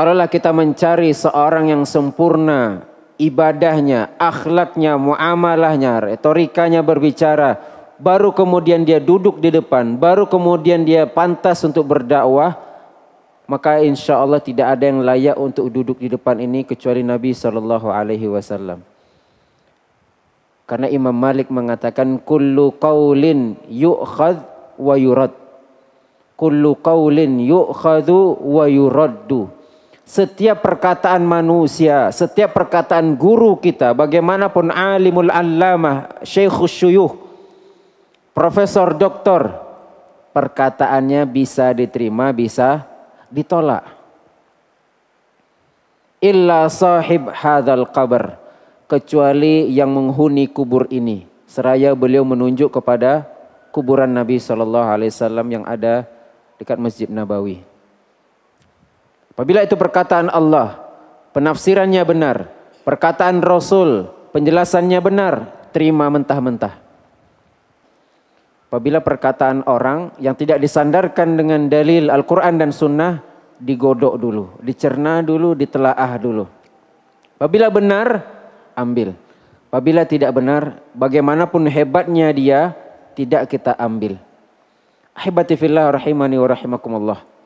Kalaulah kita mencari seorang yang sempurna ibadahnya, akhlaknya, muamalahnya, retorikanya berbicara, baru kemudian dia duduk di depan, baru kemudian dia pantas untuk berdakwah, maka insya Allah tidak ada yang layak untuk duduk di depan ini kecuali Nabi Shallallahu Alaihi Wasallam. Karena Imam Malik mengatakan kullu qaulin yu'khad wa yurad. Kullu qaulin yu'khadu wa yuraddu setiap perkataan manusia, setiap perkataan guru kita, bagaimanapun alimul allamah, syekhus syuyuh, profesor doktor, perkataannya bisa diterima, bisa ditolak. Illa sahib hadal kabar, kecuali yang menghuni kubur ini. Seraya beliau menunjuk kepada kuburan Nabi Shallallahu Alaihi Wasallam yang ada dekat Masjid Nabawi. Apabila itu perkataan Allah, penafsirannya benar, perkataan Rasul, penjelasannya benar, terima mentah-mentah. Apabila perkataan orang yang tidak disandarkan dengan dalil Al-Quran dan Sunnah, digodok dulu, dicerna dulu, ditelaah dulu. Apabila benar, ambil. Apabila tidak benar, bagaimanapun hebatnya dia, tidak kita ambil. Hebatifillah rahimani wa rahimakumullah.